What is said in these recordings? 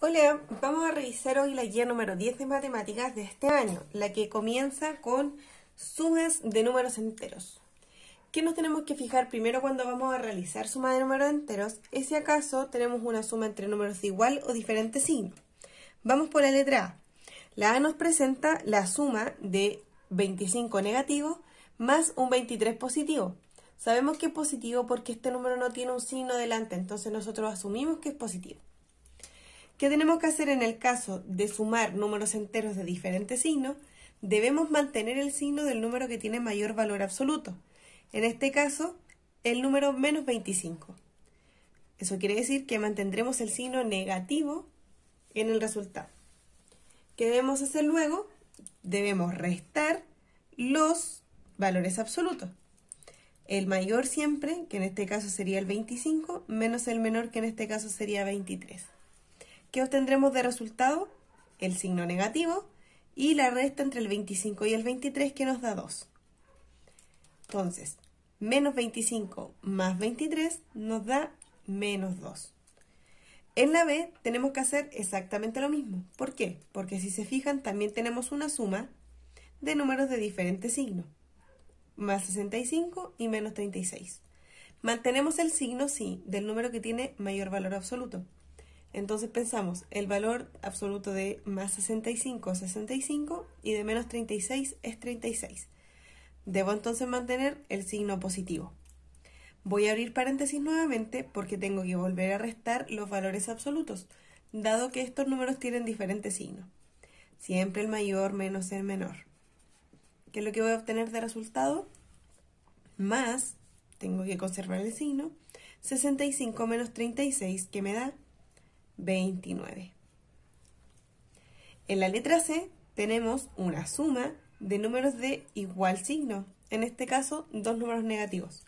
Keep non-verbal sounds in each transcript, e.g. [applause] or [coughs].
Hola, vamos a revisar hoy la guía número 10 de matemáticas de este año, la que comienza con sumas de números enteros. ¿Qué nos tenemos que fijar primero cuando vamos a realizar suma de números enteros? Es si acaso tenemos una suma entre números de igual o diferente signo. Vamos por la letra A. La A nos presenta la suma de 25 negativo más un 23 positivo. Sabemos que es positivo porque este número no tiene un signo delante, entonces nosotros asumimos que es positivo. ¿Qué tenemos que hacer en el caso de sumar números enteros de diferentes signos? Debemos mantener el signo del número que tiene mayor valor absoluto. En este caso, el número menos 25. Eso quiere decir que mantendremos el signo negativo en el resultado. ¿Qué debemos hacer luego? Debemos restar los valores absolutos. El mayor siempre, que en este caso sería el 25, menos el menor, que en este caso sería 23. ¿Qué obtendremos de resultado? El signo negativo y la resta entre el 25 y el 23 que nos da 2. Entonces, menos 25 más 23 nos da menos 2. En la B tenemos que hacer exactamente lo mismo. ¿Por qué? Porque si se fijan también tenemos una suma de números de diferentes signos. Más 65 y menos 36. Mantenemos el signo, sí, del número que tiene mayor valor absoluto. Entonces pensamos el valor absoluto de más 65 es 65 y de menos 36 es 36. Debo entonces mantener el signo positivo. Voy a abrir paréntesis nuevamente porque tengo que volver a restar los valores absolutos, dado que estos números tienen diferentes signos. Siempre el mayor menos el menor. ¿Qué es lo que voy a obtener de resultado? Más, tengo que conservar el signo, 65 menos 36 que me da 29. En la letra C tenemos una suma de números de igual signo, en este caso dos números negativos.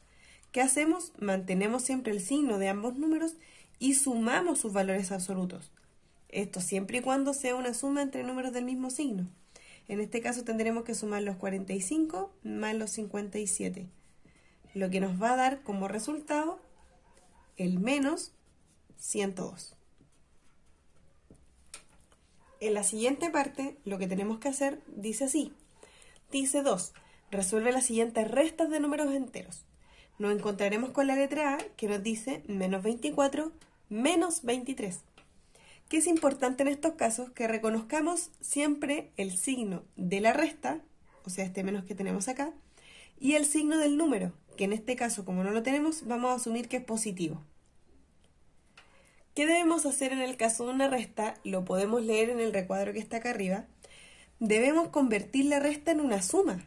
¿Qué hacemos? Mantenemos siempre el signo de ambos números y sumamos sus valores absolutos. Esto siempre y cuando sea una suma entre números del mismo signo. En este caso tendremos que sumar los 45 más los 57, lo que nos va a dar como resultado el menos 102. En la siguiente parte, lo que tenemos que hacer dice así. Dice 2. Resuelve las siguientes restas de números enteros. Nos encontraremos con la letra A que nos dice menos 24 menos 23. Que es importante en estos casos que reconozcamos siempre el signo de la resta, o sea, este menos que tenemos acá, y el signo del número, que en este caso, como no lo tenemos, vamos a asumir que es positivo. ¿Qué debemos hacer en el caso de una resta? Lo podemos leer en el recuadro que está acá arriba. Debemos convertir la resta en una suma.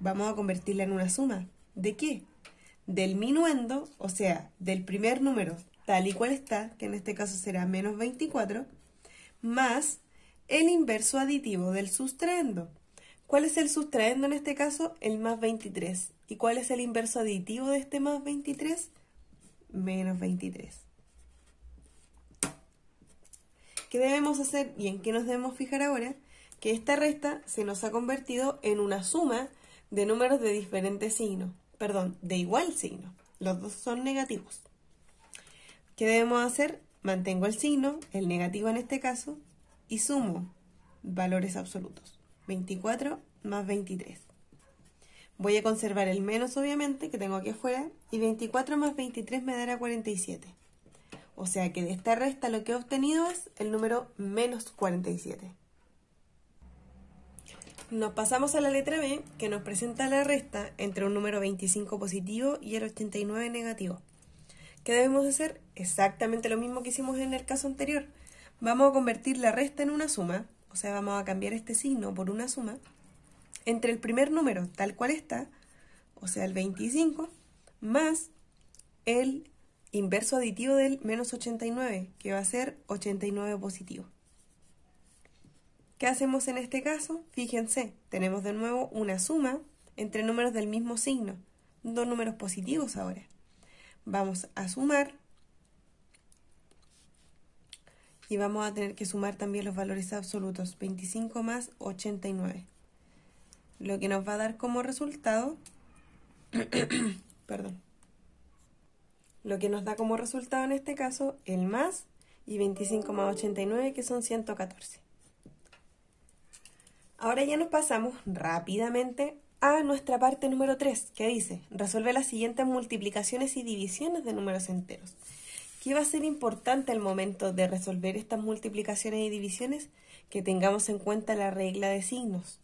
Vamos a convertirla en una suma. ¿De qué? Del minuendo, o sea, del primer número tal y cual está, que en este caso será menos 24, más el inverso aditivo del sustraendo. ¿Cuál es el sustraendo en este caso? El más 23. ¿Y cuál es el inverso aditivo de este más 23? Menos 23. ¿Qué debemos hacer y en qué nos debemos fijar ahora? Que esta resta se nos ha convertido en una suma de números de diferentes signos, perdón, de igual signo. Los dos son negativos. ¿Qué debemos hacer? Mantengo el signo, el negativo en este caso, y sumo valores absolutos. 24 más 23. Voy a conservar el menos, obviamente, que tengo aquí afuera, y 24 más 23 me dará 47. O sea que de esta resta lo que he obtenido es el número menos 47. Nos pasamos a la letra B, que nos presenta la resta entre un número 25 positivo y el 89 negativo. ¿Qué debemos hacer? Exactamente lo mismo que hicimos en el caso anterior. Vamos a convertir la resta en una suma, o sea, vamos a cambiar este signo por una suma, entre el primer número, tal cual está, o sea, el 25, más el inverso aditivo del menos 89, que va a ser 89 positivo. ¿Qué hacemos en este caso? Fíjense, tenemos de nuevo una suma entre números del mismo signo, dos números positivos ahora. Vamos a sumar y vamos a tener que sumar también los valores absolutos, 25 más 89. Lo que nos va a dar como resultado, [coughs] perdón, lo que nos da como resultado en este caso el más y 25 más 89 que son 114. Ahora ya nos pasamos rápidamente a nuestra parte número 3 que dice resuelve las siguientes multiplicaciones y divisiones de números enteros. ¿Qué va a ser importante al momento de resolver estas multiplicaciones y divisiones? Que tengamos en cuenta la regla de signos.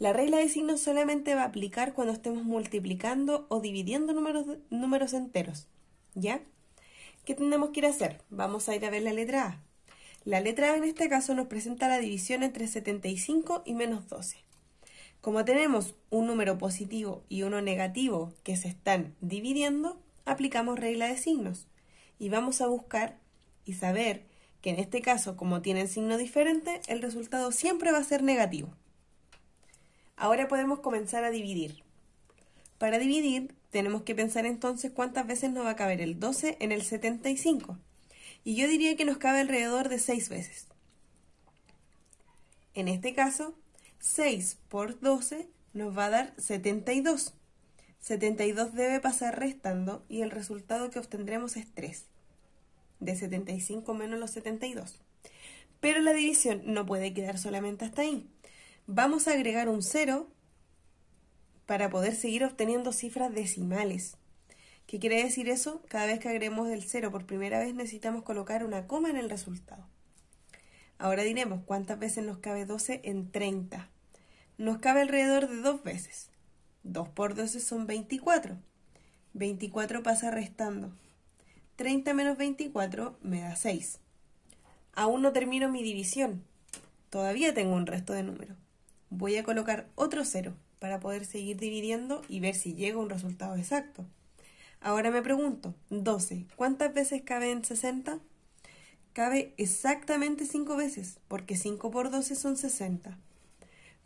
La regla de signos solamente va a aplicar cuando estemos multiplicando o dividiendo números, números enteros. ¿Ya? ¿Qué tenemos que ir a hacer? Vamos a ir a ver la letra A. La letra A en este caso nos presenta la división entre 75 y menos 12. Como tenemos un número positivo y uno negativo que se están dividiendo, aplicamos regla de signos. Y vamos a buscar y saber que en este caso, como tienen signo diferente, el resultado siempre va a ser negativo. Ahora podemos comenzar a dividir. Para dividir tenemos que pensar entonces cuántas veces nos va a caber el 12 en el 75. Y yo diría que nos cabe alrededor de 6 veces. En este caso, 6 por 12 nos va a dar 72. 72 debe pasar restando y el resultado que obtendremos es 3. De 75 menos los 72. Pero la división no puede quedar solamente hasta ahí. Vamos a agregar un 0 para poder seguir obteniendo cifras decimales. ¿Qué quiere decir eso? Cada vez que agreguemos el cero por primera vez necesitamos colocar una coma en el resultado. Ahora diremos, ¿cuántas veces nos cabe 12 en 30? Nos cabe alrededor de dos veces. 2 por 12 son 24. 24 pasa restando. 30 menos 24 me da 6. Aún no termino mi división. Todavía tengo un resto de número. Voy a colocar otro cero para poder seguir dividiendo y ver si llega un resultado exacto. Ahora me pregunto, 12, ¿cuántas veces cabe en 60? Cabe exactamente 5 veces, porque 5 por 12 son 60.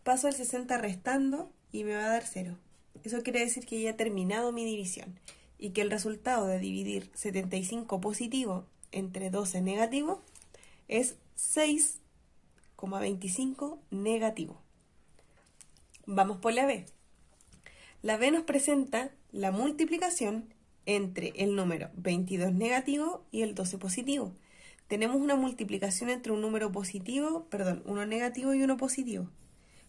Paso al 60 restando y me va a dar 0. Eso quiere decir que ya he terminado mi división y que el resultado de dividir 75 positivo entre 12 negativo es 6,25 negativo. Vamos por la B. La B nos presenta la multiplicación entre el número 22 negativo y el 12 positivo. Tenemos una multiplicación entre un número positivo, perdón, uno negativo y uno positivo.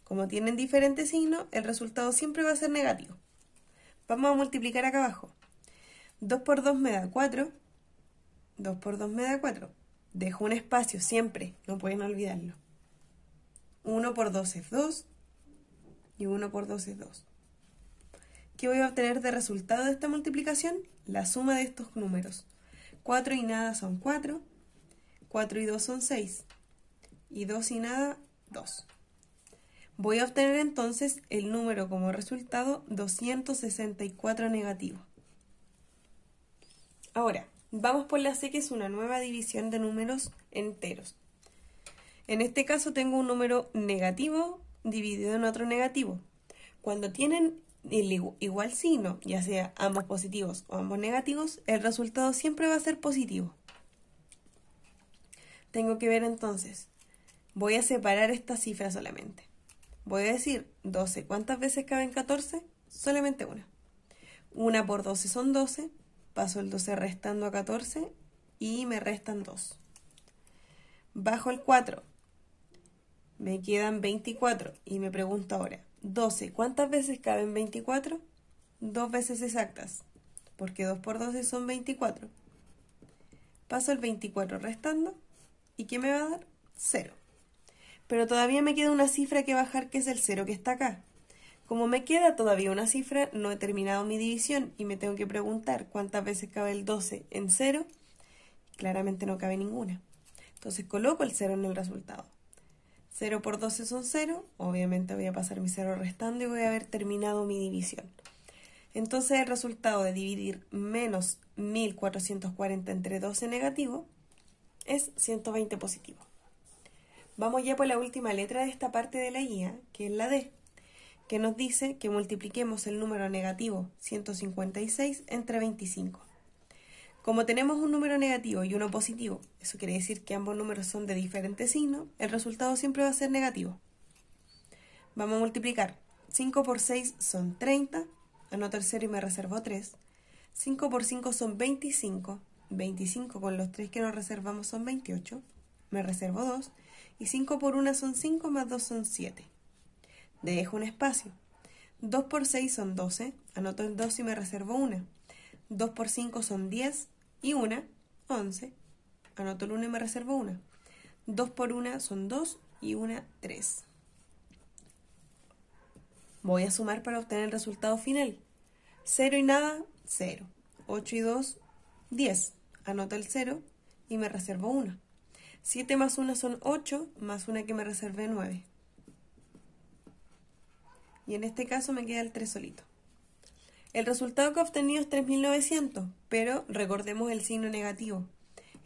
Como tienen diferentes signos, el resultado siempre va a ser negativo. Vamos a multiplicar acá abajo. 2 por 2 me da 4. 2 por 2 me da 4. Dejo un espacio siempre, no pueden olvidarlo. 1 por 2 es 2 y 1 por 2 es 2. ¿Qué voy a obtener de resultado de esta multiplicación? La suma de estos números. 4 y nada son 4, 4 y 2 son 6, y 2 y nada 2. Voy a obtener entonces el número como resultado 264 negativo. Ahora, vamos por la C que es una nueva división de números enteros. En este caso tengo un número negativo dividido en otro negativo. Cuando tienen el igual signo, ya sea ambos positivos o ambos negativos, el resultado siempre va a ser positivo. Tengo que ver entonces, voy a separar esta cifra solamente. Voy a decir 12. ¿Cuántas veces caben 14? Solamente una. Una por 12 son 12. Paso el 12 restando a 14 y me restan 2. Bajo el 4. Me quedan 24 y me pregunto ahora, 12, ¿cuántas veces caben 24? Dos veces exactas, porque 2 por 12 son 24. Paso el 24 restando y ¿qué me va a dar? 0. Pero todavía me queda una cifra que bajar que es el 0 que está acá. Como me queda todavía una cifra, no he terminado mi división y me tengo que preguntar cuántas veces cabe el 12 en 0. Claramente no cabe ninguna. Entonces coloco el 0 en el resultado. 0 por 12 son 0, obviamente voy a pasar mi 0 restando y voy a haber terminado mi división. Entonces el resultado de dividir menos 1440 entre 12 negativo es 120 positivo. Vamos ya por la última letra de esta parte de la guía, que es la D, que nos dice que multipliquemos el número negativo 156 entre 25. Como tenemos un número negativo y uno positivo, eso quiere decir que ambos números son de diferente signo, el resultado siempre va a ser negativo. Vamos a multiplicar. 5 por 6 son 30, anoto el 0 y me reservo 3. 5 por 5 son 25, 25 con los 3 que nos reservamos son 28, me reservo 2. Y 5 por 1 son 5 más 2 son 7. Dejo un espacio. 2 por 6 son 12, anoto el 2 y me reservo 1. 2 por 5 son 10 y 1, 11. Anoto el 1 y me reservo 1. 2 por 1 son 2 y 1, 3. Voy a sumar para obtener el resultado final. 0 y nada, 0. 8 y 2, 10. Anoto el 0 y me reservo 1. 7 más 1 son 8, más 1 que me reservé 9. Y en este caso me queda el 3 solito. El resultado que he obtenido es 3.900, pero recordemos el signo negativo.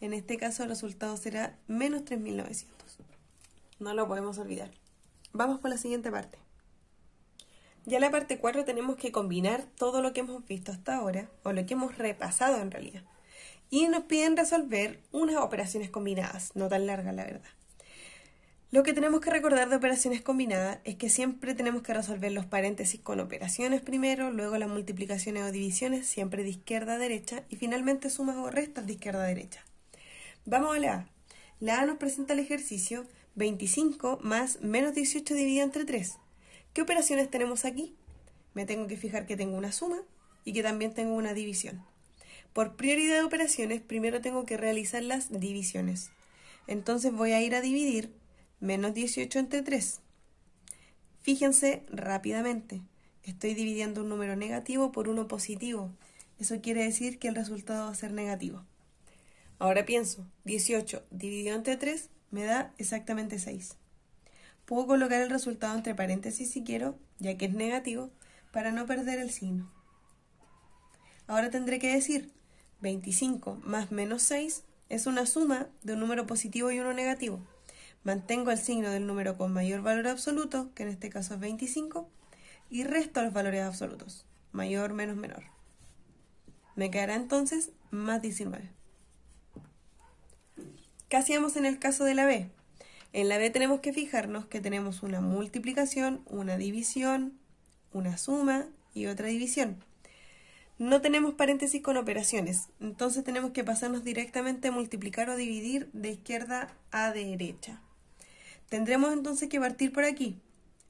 En este caso el resultado será menos 3.900. No lo podemos olvidar. Vamos con la siguiente parte. Ya en la parte 4 tenemos que combinar todo lo que hemos visto hasta ahora, o lo que hemos repasado en realidad. Y nos piden resolver unas operaciones combinadas, no tan largas la verdad. Lo que tenemos que recordar de operaciones combinadas es que siempre tenemos que resolver los paréntesis con operaciones primero, luego las multiplicaciones o divisiones, siempre de izquierda a derecha, y finalmente sumas o restas de izquierda a derecha. Vamos a la A. La A nos presenta el ejercicio 25 más menos 18 dividido entre 3. ¿Qué operaciones tenemos aquí? Me tengo que fijar que tengo una suma y que también tengo una división. Por prioridad de operaciones, primero tengo que realizar las divisiones. Entonces voy a ir a dividir menos 18 entre 3. Fíjense rápidamente, estoy dividiendo un número negativo por uno positivo. Eso quiere decir que el resultado va a ser negativo. Ahora pienso, 18 dividido entre 3 me da exactamente 6. Puedo colocar el resultado entre paréntesis si quiero, ya que es negativo, para no perder el signo. Ahora tendré que decir, 25 más menos 6 es una suma de un número positivo y uno negativo. Mantengo el signo del número con mayor valor absoluto, que en este caso es 25, y resto los valores absolutos, mayor, menos, menor. Me quedará entonces más 19. ¿Qué hacíamos en el caso de la B? En la B tenemos que fijarnos que tenemos una multiplicación, una división, una suma y otra división. No tenemos paréntesis con operaciones, entonces tenemos que pasarnos directamente a multiplicar o dividir de izquierda a derecha. Tendremos entonces que partir por aquí.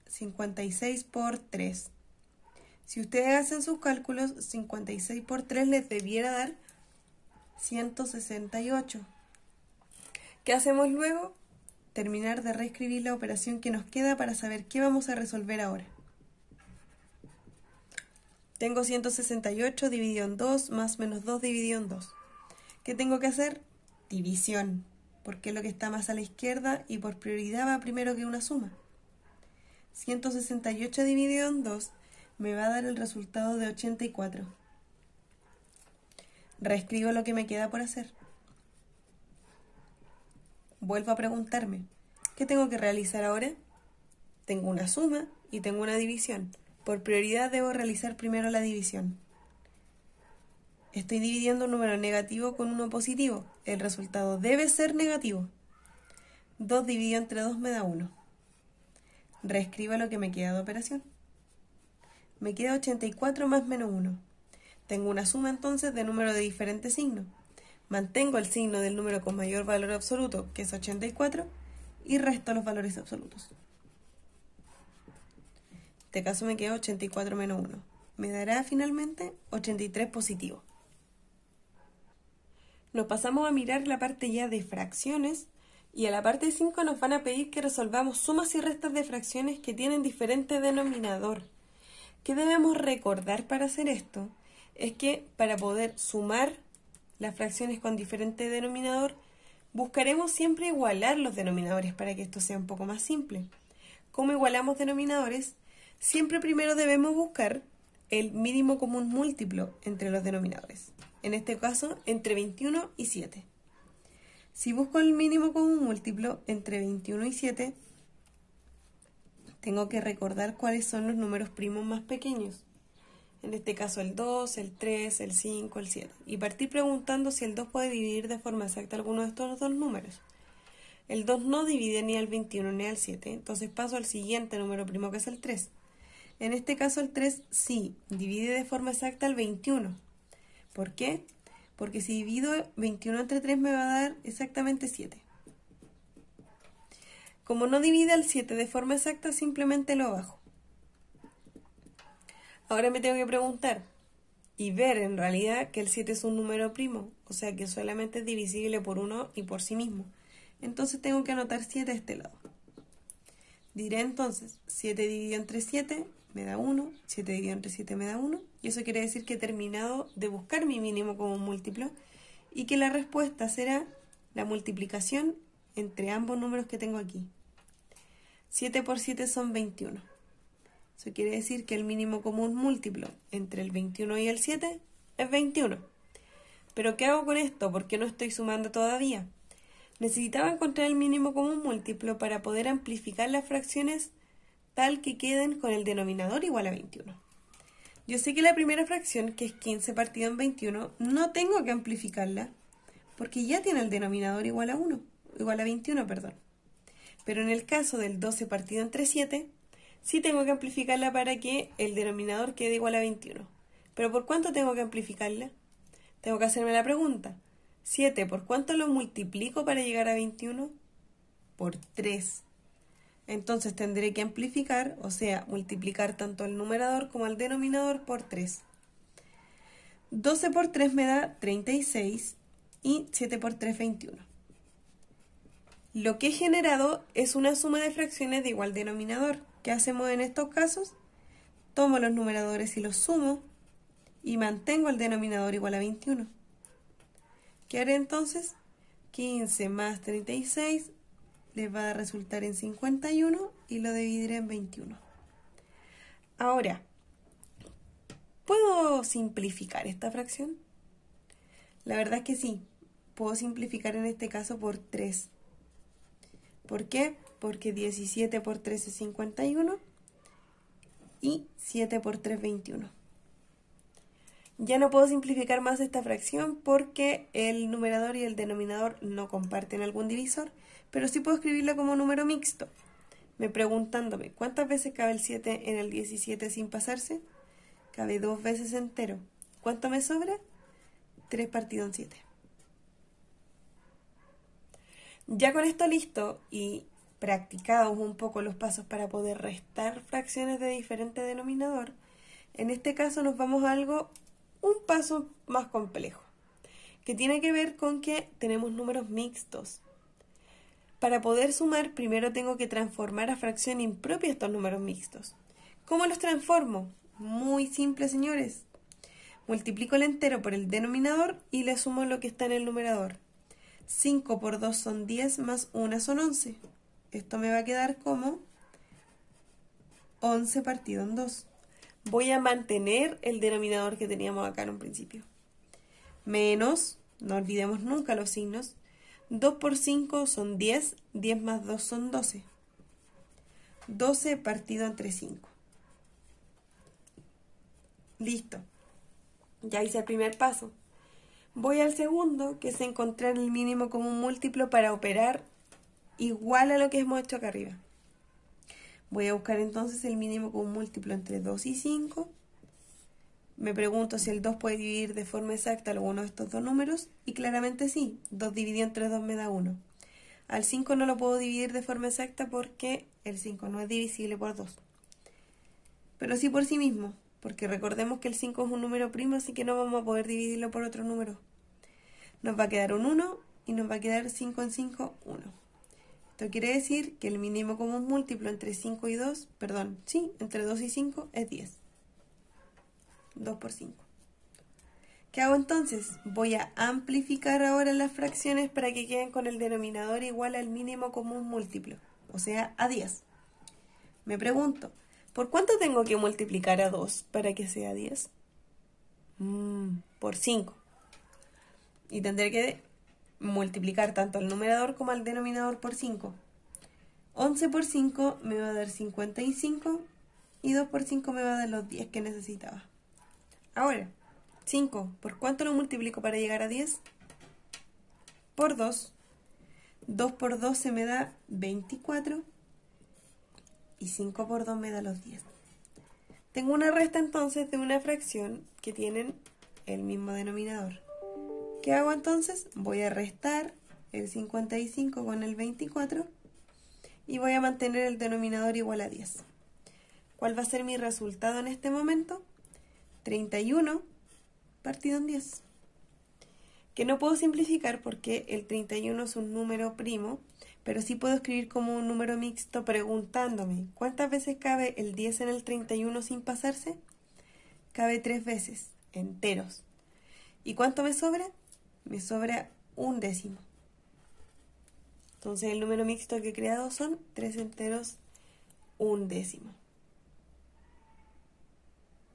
56 por 3. Si ustedes hacen sus cálculos, 56 por 3 les debiera dar 168. ¿Qué hacemos luego? Terminar de reescribir la operación que nos queda para saber qué vamos a resolver ahora. Tengo 168 dividido en 2 más menos 2 dividido en 2. ¿Qué tengo que hacer? División porque lo que está más a la izquierda y por prioridad va primero que una suma. 168 dividido en 2 me va a dar el resultado de 84. Reescribo lo que me queda por hacer. Vuelvo a preguntarme, ¿qué tengo que realizar ahora? Tengo una suma y tengo una división. Por prioridad debo realizar primero la división. Estoy dividiendo un número negativo con uno positivo el resultado debe ser negativo. 2 dividido entre 2 me da 1. Reescriba lo que me queda de operación. Me queda 84 más menos 1. Tengo una suma entonces de número de diferentes signos. Mantengo el signo del número con mayor valor absoluto, que es 84, y resto los valores absolutos. En este caso me queda 84 menos 1. Me dará finalmente 83 positivo. Nos pasamos a mirar la parte ya de fracciones y a la parte 5 nos van a pedir que resolvamos sumas y restas de fracciones que tienen diferente denominador. ¿Qué debemos recordar para hacer esto? Es que para poder sumar las fracciones con diferente denominador, buscaremos siempre igualar los denominadores para que esto sea un poco más simple. ¿Cómo igualamos denominadores? Siempre primero debemos buscar el mínimo común múltiplo entre los denominadores en este caso entre 21 y 7. Si busco el mínimo común múltiplo entre 21 y 7, tengo que recordar cuáles son los números primos más pequeños. En este caso el 2, el 3, el 5, el 7. Y partir preguntando si el 2 puede dividir de forma exacta alguno de estos dos números. El 2 no divide ni al 21 ni al 7, entonces paso al siguiente número primo que es el 3. En este caso el 3 sí divide de forma exacta al 21. ¿Por qué? Porque si divido 21 entre 3 me va a dar exactamente 7. Como no divide el 7 de forma exacta, simplemente lo bajo. Ahora me tengo que preguntar y ver en realidad que el 7 es un número primo, o sea que solamente es divisible por 1 y por sí mismo. Entonces tengo que anotar 7 de este lado. Diré entonces, 7 dividido entre 7 me da 1, 7 dividido entre 7 me da 1, y eso quiere decir que he terminado de buscar mi mínimo común múltiplo y que la respuesta será la multiplicación entre ambos números que tengo aquí. 7 por 7 son 21. Eso quiere decir que el mínimo común múltiplo entre el 21 y el 7 es 21. Pero ¿qué hago con esto? Porque no estoy sumando todavía. Necesitaba encontrar el mínimo común múltiplo para poder amplificar las fracciones tal que queden con el denominador igual a 21. Yo sé que la primera fracción, que es 15 partido en 21, no tengo que amplificarla porque ya tiene el denominador igual a 1, igual a 21, perdón. Pero en el caso del 12 partido entre 7, sí tengo que amplificarla para que el denominador quede igual a 21. ¿Pero por cuánto tengo que amplificarla? Tengo que hacerme la pregunta. 7, ¿por cuánto lo multiplico para llegar a 21? Por 3. Entonces tendré que amplificar, o sea, multiplicar tanto el numerador como el denominador por 3. 12 por 3 me da 36 y 7 por 3, 21. Lo que he generado es una suma de fracciones de igual denominador. ¿Qué hacemos en estos casos? Tomo los numeradores y los sumo y mantengo el denominador igual a 21. ¿Qué haré entonces? 15 más 36 les va a resultar en 51 y lo dividiré en 21. Ahora, ¿puedo simplificar esta fracción? La verdad es que sí, puedo simplificar en este caso por 3. ¿Por qué? Porque 17 por 3 es 51 y 7 por 3 es 21. Ya no puedo simplificar más esta fracción porque el numerador y el denominador no comparten algún divisor pero sí puedo escribirla como número mixto. Me preguntándome, ¿cuántas veces cabe el 7 en el 17 sin pasarse? Cabe dos veces entero. ¿Cuánto me sobra? 3 partido en 7. Ya con esto listo y practicados un poco los pasos para poder restar fracciones de diferente denominador, en este caso nos vamos a algo un paso más complejo, que tiene que ver con que tenemos números mixtos. Para poder sumar, primero tengo que transformar a fracción impropia estos números mixtos. ¿Cómo los transformo? Muy simple, señores. Multiplico el entero por el denominador y le sumo lo que está en el numerador. 5 por 2 son 10 más 1 son 11. Esto me va a quedar como 11 partido en 2. Voy a mantener el denominador que teníamos acá en un principio. Menos, no olvidemos nunca los signos, 2 por 5 son 10, 10 más 2 son 12. 12 partido entre 5. Listo. Ya hice el primer paso. Voy al segundo, que es encontrar el mínimo común múltiplo para operar igual a lo que hemos hecho acá arriba. Voy a buscar entonces el mínimo común múltiplo entre 2 y 5 me pregunto si el 2 puede dividir de forma exacta alguno de estos dos números y claramente sí, 2 dividido entre 2 me da 1. Al 5 no lo puedo dividir de forma exacta porque el 5 no es divisible por 2. Pero sí por sí mismo, porque recordemos que el 5 es un número primo, así que no vamos a poder dividirlo por otro número. Nos va a quedar un 1 y nos va a quedar 5 en 5, 1. Esto quiere decir que el mínimo común múltiplo entre 5 y 2, perdón, sí, entre 2 y 5 es 10. 2 por 5. ¿Qué hago entonces? Voy a amplificar ahora las fracciones para que queden con el denominador igual al mínimo común múltiplo, o sea, a 10. Me pregunto, ¿por cuánto tengo que multiplicar a 2 para que sea 10? Mm, por 5. Y tendré que multiplicar tanto al numerador como al denominador por 5. 11 por 5 me va a dar 55 y 2 por 5 me va a dar los 10 que necesitaba. Ahora, 5. ¿Por cuánto lo multiplico para llegar a 10? Por 2. 2 por 2 se me da 24. Y 5 por 2 me da los 10. Tengo una resta entonces de una fracción que tienen el mismo denominador. ¿Qué hago entonces? Voy a restar el 55 con el 24 y voy a mantener el denominador igual a 10. ¿Cuál va a ser mi resultado en este momento? 31 partido en 10. Que no puedo simplificar porque el 31 es un número primo, pero sí puedo escribir como un número mixto preguntándome, ¿cuántas veces cabe el 10 en el 31 sin pasarse? Cabe tres veces, enteros. ¿Y cuánto me sobra? Me sobra un décimo. Entonces el número mixto que he creado son tres enteros, un décimo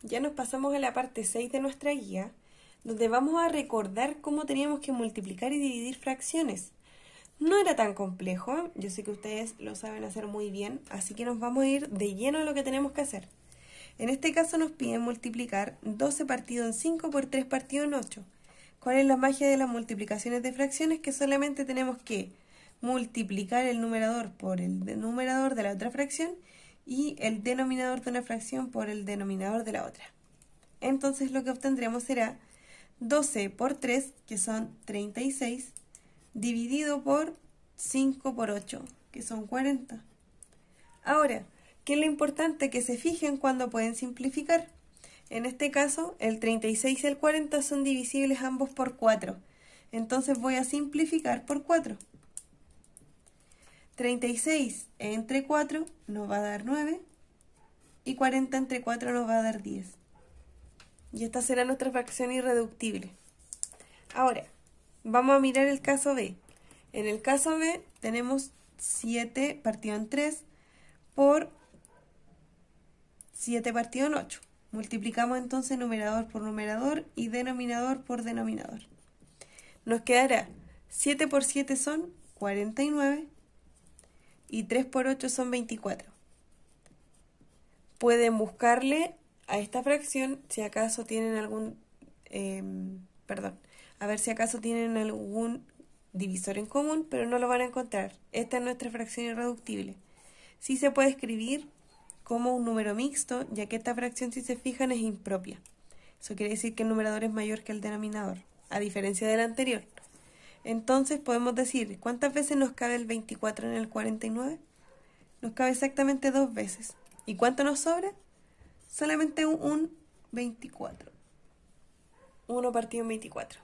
ya nos pasamos a la parte 6 de nuestra guía, donde vamos a recordar cómo teníamos que multiplicar y dividir fracciones. No era tan complejo, yo sé que ustedes lo saben hacer muy bien, así que nos vamos a ir de lleno a lo que tenemos que hacer. En este caso nos piden multiplicar 12 partido en 5 por 3 partido en 8. ¿Cuál es la magia de las multiplicaciones de fracciones? Que solamente tenemos que multiplicar el numerador por el numerador de la otra fracción y el denominador de una fracción por el denominador de la otra. Entonces lo que obtendremos será 12 por 3, que son 36, dividido por 5 por 8, que son 40. Ahora, ¿qué es lo importante que se fijen cuando pueden simplificar? En este caso, el 36 y el 40 son divisibles ambos por 4. Entonces voy a simplificar por 4. 36 entre 4 nos va a dar 9 y 40 entre 4 nos va a dar 10. Y esta será nuestra fracción irreductible. Ahora, vamos a mirar el caso B. En el caso B tenemos 7 partido en 3 por 7 partido en 8. Multiplicamos entonces numerador por numerador y denominador por denominador. Nos quedará 7 por 7 son 49 y 3 por 8 son 24. Pueden buscarle a esta fracción si acaso tienen algún, em, perdón, a ver si acaso tienen algún divisor en común, pero no lo van a encontrar. Esta es nuestra fracción irreductible. Sí se puede escribir como un número mixto, ya que esta fracción, si se fijan, es impropia. Eso quiere decir que el numerador es mayor que el denominador, a diferencia del anterior. Entonces podemos decir, ¿cuántas veces nos cabe el 24 en el 49? Nos cabe exactamente dos veces. ¿Y cuánto nos sobra? Solamente un, 24. 1 partido en 24.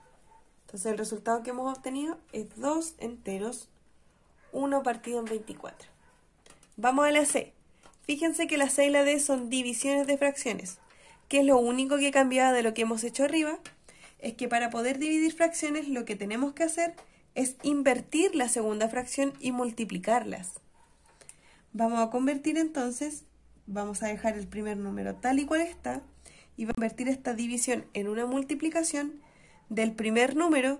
Entonces el resultado que hemos obtenido es 2 enteros, 1 partido en 24. Vamos a la C. Fíjense que la C y la D son divisiones de fracciones, que es lo único que cambiaba de lo que hemos hecho arriba, es que para poder dividir fracciones lo que tenemos que hacer es invertir la segunda fracción y multiplicarlas. Vamos a convertir entonces, vamos a dejar el primer número tal y cual está y vamos a convertir esta división en una multiplicación del primer número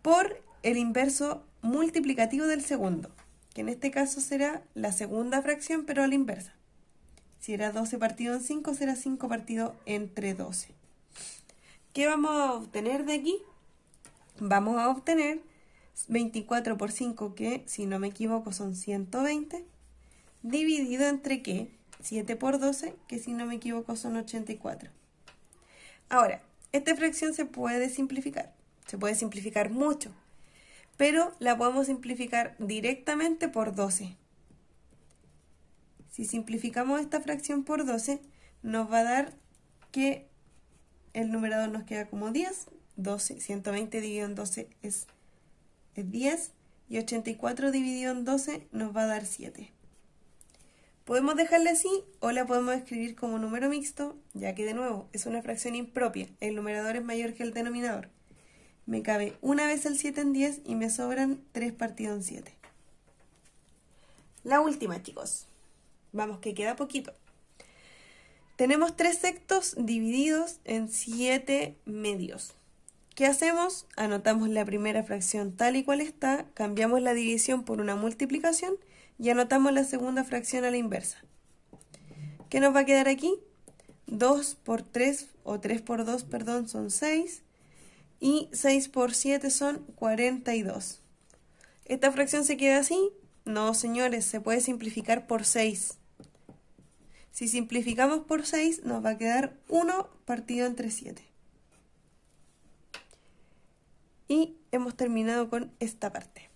por el inverso multiplicativo del segundo, que en este caso será la segunda fracción pero a la inversa. Si era 12 partido en 5, será 5 partido entre 12. ¿Qué vamos a obtener de aquí? Vamos a obtener 24 por 5, que si no me equivoco son 120, dividido entre qué? 7 por 12, que si no me equivoco son 84. Ahora, esta fracción se puede simplificar, se puede simplificar mucho, pero la podemos simplificar directamente por 12. Si simplificamos esta fracción por 12, nos va a dar que el numerador nos queda como 10, 12, 120 dividido en 12 es, 10 y 84 dividido en 12 nos va a dar 7. Podemos dejarla así o la podemos escribir como número mixto, ya que de nuevo es una fracción impropia, el numerador es mayor que el denominador. Me cabe una vez el 7 en 10 y me sobran 3 partido en 7. La última, chicos. Vamos, que queda poquito. Tenemos tres sectos divididos en siete medios. ¿Qué hacemos? Anotamos la primera fracción tal y cual está, cambiamos la división por una multiplicación y anotamos la segunda fracción a la inversa. ¿Qué nos va a quedar aquí? 2 por 3 o 3 por 2, perdón, son 6 y 6 por 7 son 42. ¿Esta fracción se queda así? No, señores, se puede simplificar por 6. Si simplificamos por 6 nos va a quedar 1 partido entre 7. Y hemos terminado con esta parte.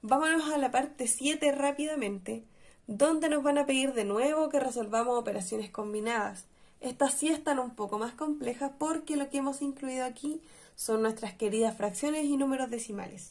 Vámonos a la parte 7 rápidamente, donde nos van a pedir de nuevo que resolvamos operaciones combinadas. Estas sí están un poco más complejas porque lo que hemos incluido aquí son nuestras queridas fracciones y números decimales.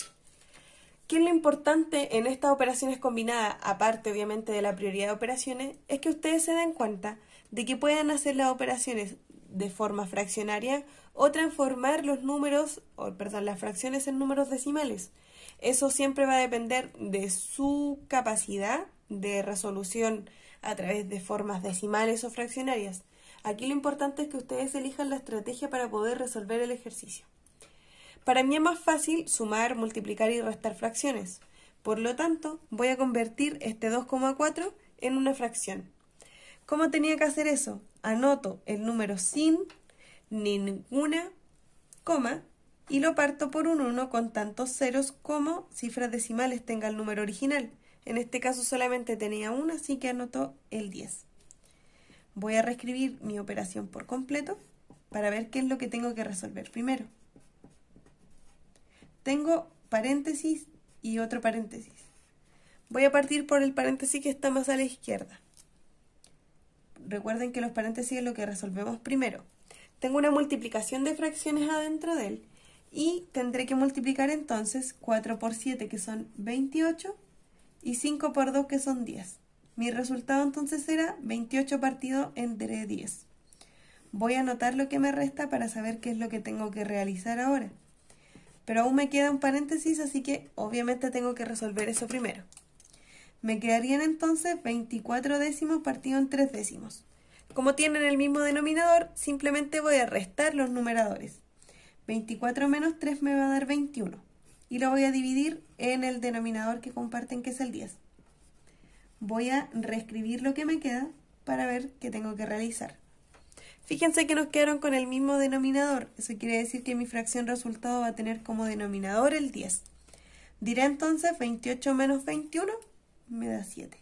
¿Qué es lo importante en estas operaciones combinadas, aparte obviamente de la prioridad de operaciones, es que ustedes se den cuenta de que puedan hacer las operaciones de forma fraccionaria o transformar los números, o, perdón, las fracciones en números decimales. Eso siempre va a depender de su capacidad de resolución a través de formas decimales o fraccionarias. Aquí lo importante es que ustedes elijan la estrategia para poder resolver el ejercicio. Para mí es más fácil sumar, multiplicar y restar fracciones. Por lo tanto, voy a convertir este 2,4 en una fracción. ¿Cómo tenía que hacer eso? Anoto el número sin ninguna coma y lo parto por un 1 con tantos ceros como cifras decimales tenga el número original. En este caso solamente tenía 1, así que anoto el 10. Voy a reescribir mi operación por completo para ver qué es lo que tengo que resolver primero. Tengo paréntesis y otro paréntesis. Voy a partir por el paréntesis que está más a la izquierda. Recuerden que los paréntesis es lo que resolvemos primero. Tengo una multiplicación de fracciones adentro de él y tendré que multiplicar entonces 4 por 7 que son 28 y 5 por 2 que son 10. Mi resultado entonces será 28 partido entre 10. Voy a anotar lo que me resta para saber qué es lo que tengo que realizar ahora. Pero aún me queda un paréntesis, así que obviamente tengo que resolver eso primero. Me quedarían entonces 24 décimos partido en 3 décimos. Como tienen el mismo denominador, simplemente voy a restar los numeradores. 24 menos 3 me va a dar 21. Y lo voy a dividir en el denominador que comparten, que es el 10. Voy a reescribir lo que me queda para ver qué tengo que realizar. Fíjense que nos quedaron con el mismo denominador. Eso quiere decir que mi fracción resultado va a tener como denominador el 10. Diré entonces 28 menos 21 me da 7.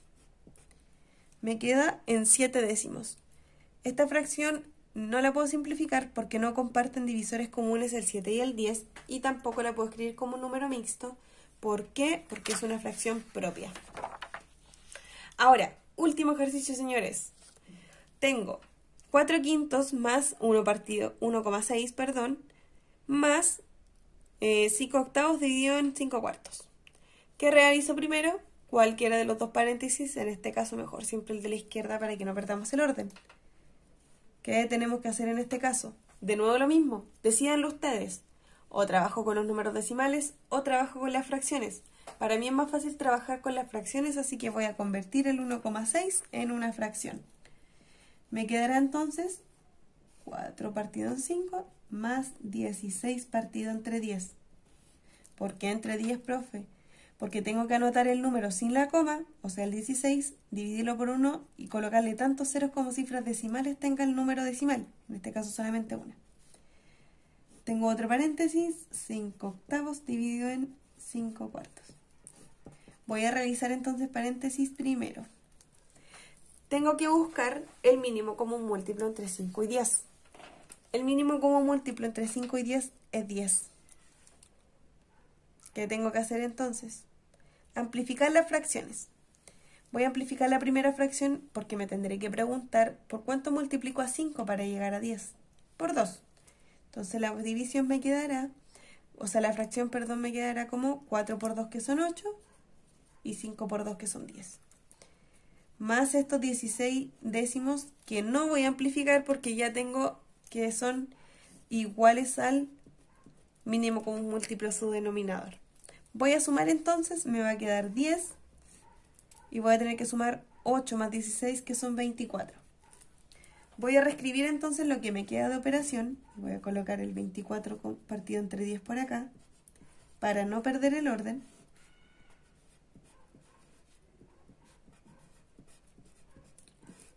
Me queda en 7 décimos. Esta fracción no la puedo simplificar porque no comparten divisores comunes el 7 y el 10 y tampoco la puedo escribir como un número mixto. ¿Por qué? Porque es una fracción propia. Ahora, último ejercicio, señores. Tengo 4 quintos más 1 partido, 1,6, perdón, más 5 eh, octavos dividido en 5 cuartos. ¿Qué realizo primero? Cualquiera de los dos paréntesis, en este caso mejor siempre el de la izquierda para que no perdamos el orden. ¿Qué tenemos que hacer en este caso? De nuevo lo mismo, decídanlo ustedes. O trabajo con los números decimales o trabajo con las fracciones. Para mí es más fácil trabajar con las fracciones, así que voy a convertir el 1,6 en una fracción. Me quedará entonces 4 partido en 5 más 16 partido entre 10. ¿Por qué entre 10, profe? Porque tengo que anotar el número sin la coma, o sea el 16, dividirlo por 1 y colocarle tantos ceros como cifras decimales tenga el número decimal. En este caso solamente una. Tengo otro paréntesis, 5 octavos dividido en 5 cuartos. Voy a revisar entonces paréntesis primero tengo que buscar el mínimo común múltiplo entre 5 y 10. El mínimo común múltiplo entre 5 y 10 es 10. ¿Qué tengo que hacer entonces? Amplificar las fracciones. Voy a amplificar la primera fracción porque me tendré que preguntar por cuánto multiplico a 5 para llegar a 10. Por 2. Entonces la división me quedará, o sea, la fracción, perdón, me quedará como 4 por 2 que son 8 y 5 por 2 que son 10 más estos 16 décimos que no voy a amplificar porque ya tengo que son iguales al mínimo común múltiplo su denominador. Voy a sumar entonces, me va a quedar 10 y voy a tener que sumar 8 más 16 que son 24. Voy a reescribir entonces lo que me queda de operación. Voy a colocar el 24 partido entre 10 por acá para no perder el orden.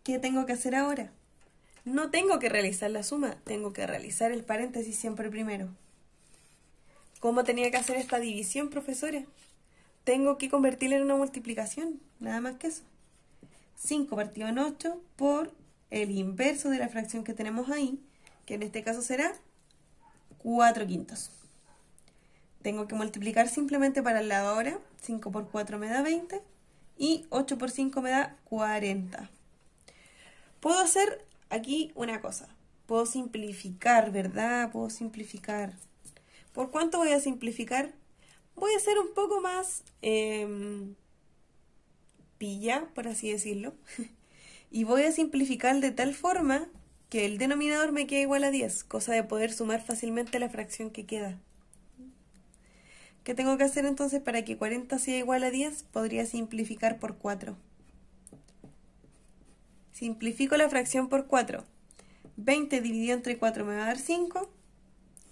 ¿Qué tengo que hacer ahora? No tengo que realizar la suma, tengo que realizar el paréntesis siempre primero. ¿Cómo tenía que hacer esta división, profesora? Tengo que convertirla en una multiplicación, nada más que eso. 5 partido en 8 por el inverso de la fracción que tenemos ahí, que en este caso será 4 quintos. Tengo que multiplicar simplemente para el lado ahora. 5 por 4 me da 20 y 8 por 5 me da 40. Puedo hacer aquí una cosa. Puedo simplificar, ¿verdad? Puedo simplificar. ¿Por cuánto voy a simplificar? Voy a hacer un poco más em, pilla, por así decirlo. [laughs] y voy a simplificar de tal forma que el denominador me quede igual a 10, cosa de poder sumar fácilmente la fracción que queda. ¿Qué tengo que hacer entonces para que 40 sea igual a 10? Podría simplificar por 4. Simplifico la fracción por 4. 20 dividido entre 4 me va a dar 5.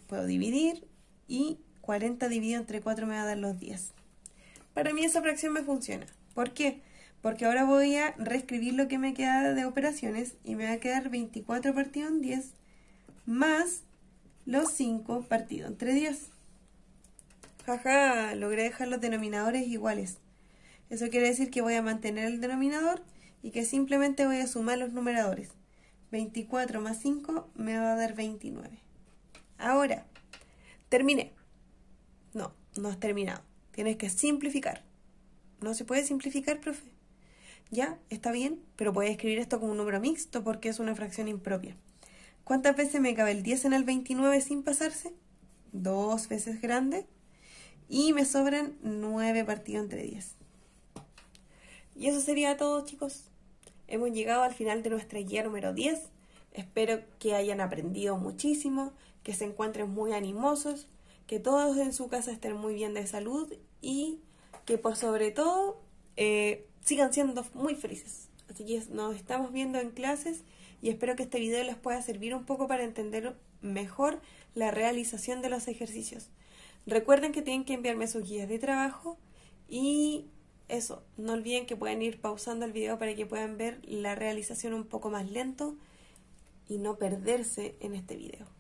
Puedo dividir. Y 40 dividido entre 4 me va a dar los 10. Para mí esa fracción me funciona. ¿Por qué? Porque ahora voy a reescribir lo que me queda de operaciones y me va a quedar 24 partido en 10 más los 5 partido entre 10. Jaja, logré dejar los denominadores iguales. Eso quiere decir que voy a mantener el denominador y que simplemente voy a sumar los numeradores. 24 más 5 me va a dar 29. Ahora, terminé. No, no has terminado. Tienes que simplificar. No se puede simplificar, profe. Ya, está bien, pero voy a escribir esto como un número mixto porque es una fracción impropia. ¿Cuántas veces me cabe el 10 en el 29 sin pasarse? Dos veces grande. Y me sobran 9 partido entre 10. Y eso sería todo, chicos. Hemos llegado al final de nuestra guía número 10. Espero que hayan aprendido muchísimo, que se encuentren muy animosos, que todos en su casa estén muy bien de salud y que por sobre todo eh, sigan siendo muy felices. Así que nos estamos viendo en clases y espero que este video les pueda servir un poco para entender mejor la realización de los ejercicios. Recuerden que tienen que enviarme sus guías de trabajo y eso, no olviden que pueden ir pausando el video para que puedan ver la realización un poco más lento y no perderse en este video.